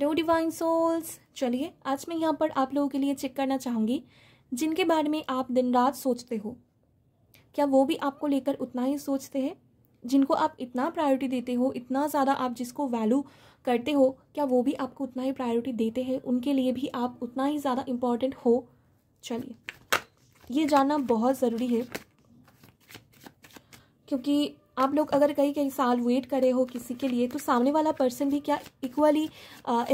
hello divine souls चलिए आज मैं यहाँ पर आप लोगों के लिए चेक करना चाहूँगी जिनके बारे में आप दिन रात सोचते हो क्या वो भी आपको लेकर उतना ही सोचते हैं जिनको आप इतना प्रायोरिटी देते हो इतना ज़्यादा आप जिसको वैल्यू करते हो क्या वो भी आपको उतना ही प्रायोरिटी देते हैं उनके लिए भी आप उतना ही ज़्यादा इम्पॉर्टेंट हो चलिए ये जानना बहुत ज़रूरी है क्योंकि आप लोग अगर कई कई साल वेट करे हो किसी के लिए तो सामने वाला पर्सन भी क्या इक्वली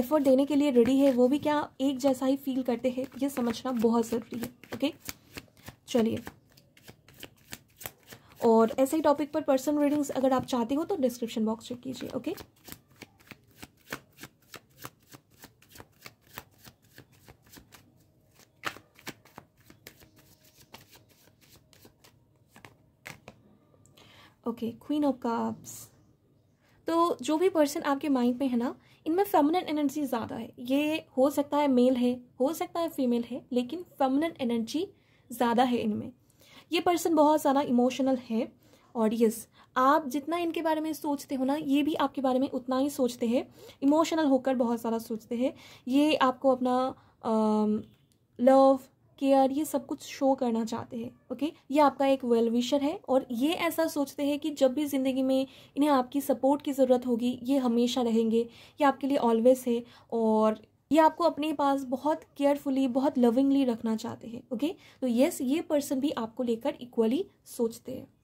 एफर्ट देने के लिए रेडी है वो भी क्या एक जैसा ही फील करते हैं ये समझना बहुत ज़रूरी है ओके चलिए और ऐसे ही टॉपिक पर पर्सन रीडिंग्स अगर आप चाहते हो तो डिस्क्रिप्शन बॉक्स चेक कीजिए okay okay queen of cups तो जो भी पर्सन आपके माइंड में है ना इनमें फेमिनन एनर्जी ज़्यादा है ये हो सकता है मेल है हो सकता है फीमेल है लेकिन फेमिनिन एनर्जी ज़्यादा है इनमें ये पर्सन बहुत ज़्यादा इमोशनल है और यस आप जितना इनके बारे में सोचते हो ना ये भी आपके बारे में उतना ही सोचते हैं इमोशनल होकर बहुत ज़्यादा सोचते हैं ये आपको अपना लव केयर ये सब कुछ शो करना चाहते हैं ओके ये आपका एक वेल विशर है और ये ऐसा सोचते हैं कि जब भी ज़िंदगी में इन्हें आपकी सपोर्ट की ज़रूरत होगी ये हमेशा रहेंगे ये आपके लिए ऑलवेज है और ये आपको अपने पास बहुत केयरफुली बहुत लविंगली रखना चाहते हैं ओके तो यस ये पर्सन भी आपको लेकर इक्वली सोचते हैं